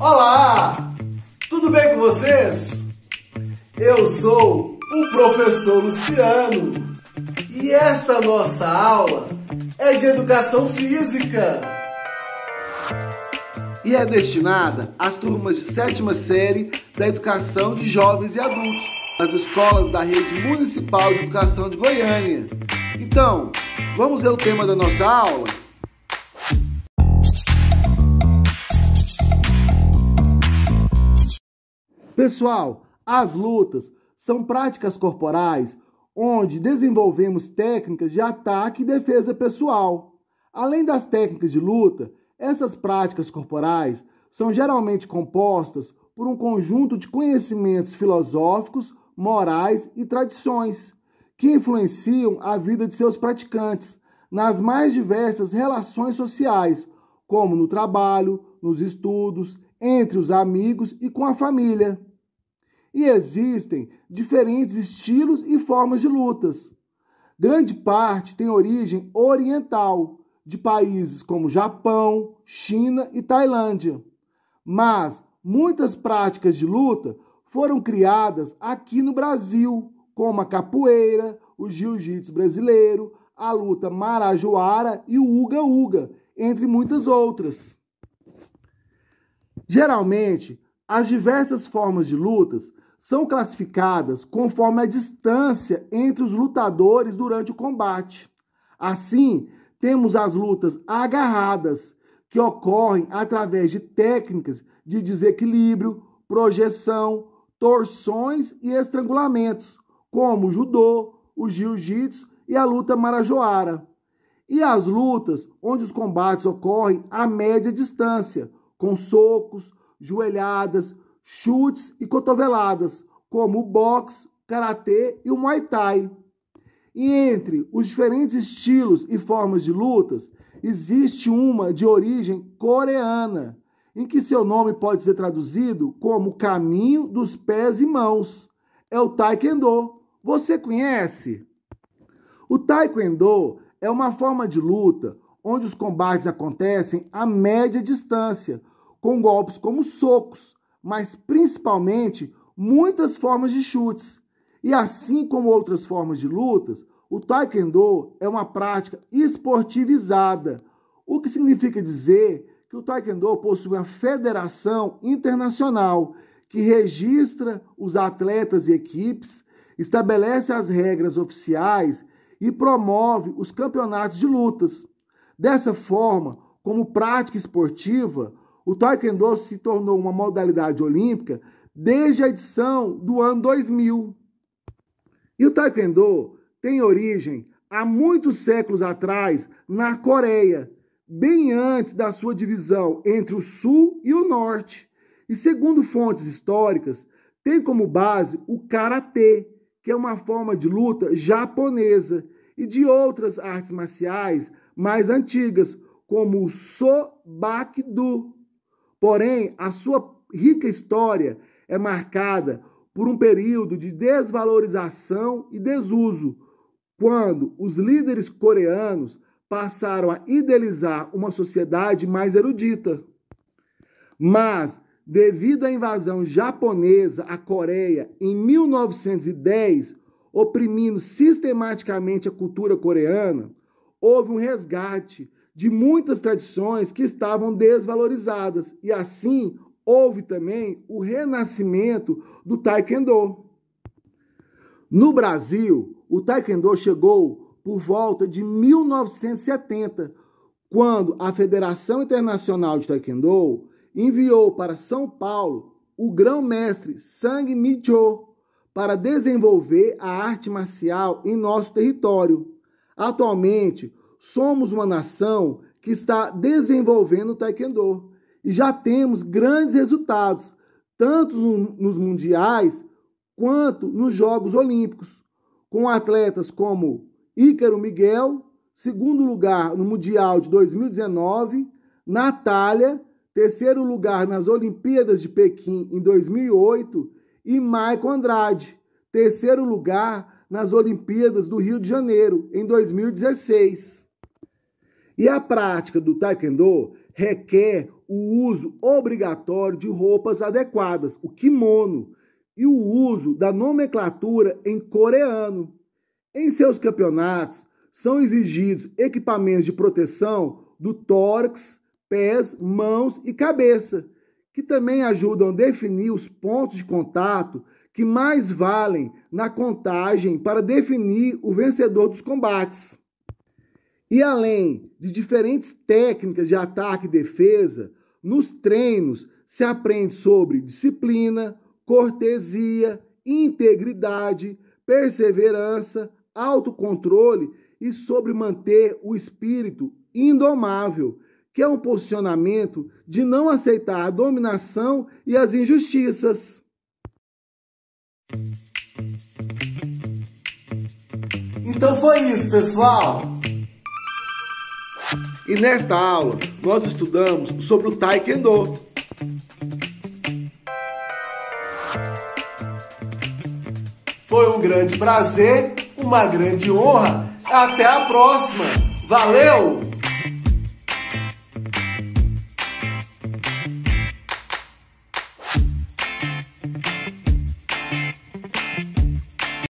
Olá! Tudo bem com vocês? Eu sou o professor Luciano e esta nossa aula é de educação física e é destinada às turmas de sétima série da educação de jovens e adultos nas escolas da rede municipal de educação de Goiânia. Então, vamos ver o tema da nossa aula? Pessoal, as lutas são práticas corporais onde desenvolvemos técnicas de ataque e defesa pessoal. Além das técnicas de luta, essas práticas corporais são geralmente compostas por um conjunto de conhecimentos filosóficos, morais e tradições que influenciam a vida de seus praticantes nas mais diversas relações sociais, como no trabalho, nos estudos, entre os amigos e com a família. E existem diferentes estilos e formas de lutas. Grande parte tem origem oriental, de países como Japão, China e Tailândia. Mas muitas práticas de luta foram criadas aqui no Brasil, como a capoeira, o jiu-jitsu brasileiro, a luta marajoara e o uga-uga, entre muitas outras. Geralmente, as diversas formas de lutas são classificadas conforme a distância entre os lutadores durante o combate. Assim, temos as lutas agarradas, que ocorrem através de técnicas de desequilíbrio, projeção, torções e estrangulamentos, como o judô, o jiu-jitsu e a luta marajoara. E as lutas onde os combates ocorrem a média distância, com socos, joelhadas, chutes e cotoveladas, como o boxe, karatê e o muay thai. E entre os diferentes estilos e formas de lutas, existe uma de origem coreana, em que seu nome pode ser traduzido como caminho dos pés e mãos. É o Taekwondo. Você conhece? O Taekwondo é uma forma de luta onde os combates acontecem a média distância, com golpes como socos, mas principalmente muitas formas de chutes. E assim como outras formas de lutas, o Taekwondo é uma prática esportivizada, o que significa dizer que o Taekwondo possui uma federação internacional que registra os atletas e equipes, estabelece as regras oficiais e promove os campeonatos de lutas. Dessa forma, como prática esportiva, o Taekwondo se tornou uma modalidade olímpica desde a edição do ano 2000. E o Taekwondo tem origem há muitos séculos atrás na Coreia, bem antes da sua divisão entre o Sul e o Norte. E segundo fontes históricas, tem como base o karatê, que é uma forma de luta japonesa, e de outras artes marciais mais antigas, como o Sobakdu. Porém, a sua rica história é marcada por um período de desvalorização e desuso, quando os líderes coreanos passaram a idealizar uma sociedade mais erudita. Mas, devido à invasão japonesa à Coreia em 1910, oprimindo sistematicamente a cultura coreana, houve um resgate de muitas tradições que estavam desvalorizadas e assim houve também o renascimento do Taekwondo. No Brasil, o Taekwondo chegou por volta de 1970, quando a Federação Internacional de Taekwondo enviou para São Paulo o grão-mestre Sang Cho para desenvolver a arte marcial em nosso território. Atualmente, somos uma nação que está desenvolvendo o taekwondo e já temos grandes resultados, tanto nos mundiais quanto nos Jogos Olímpicos, com atletas como Ícaro Miguel, segundo lugar no Mundial de 2019, Natália, terceiro lugar nas Olimpíadas de Pequim em 2008 e Maicon Andrade, terceiro lugar nas Olimpíadas do Rio de Janeiro, em 2016. E a prática do taekwondo requer o uso obrigatório de roupas adequadas, o kimono, e o uso da nomenclatura em coreano. Em seus campeonatos, são exigidos equipamentos de proteção do tórax, pés, mãos e cabeça, que também ajudam a definir os pontos de contato que mais valem na contagem para definir o vencedor dos combates. E além de diferentes técnicas de ataque e defesa, nos treinos se aprende sobre disciplina, cortesia, integridade, perseverança, autocontrole e sobre manter o espírito indomável, que é um posicionamento de não aceitar a dominação e as injustiças. Então foi isso, pessoal! E nesta aula, nós estudamos sobre o Taekwondo. Foi um grande prazer, uma grande honra. Até a próxima! Valeu!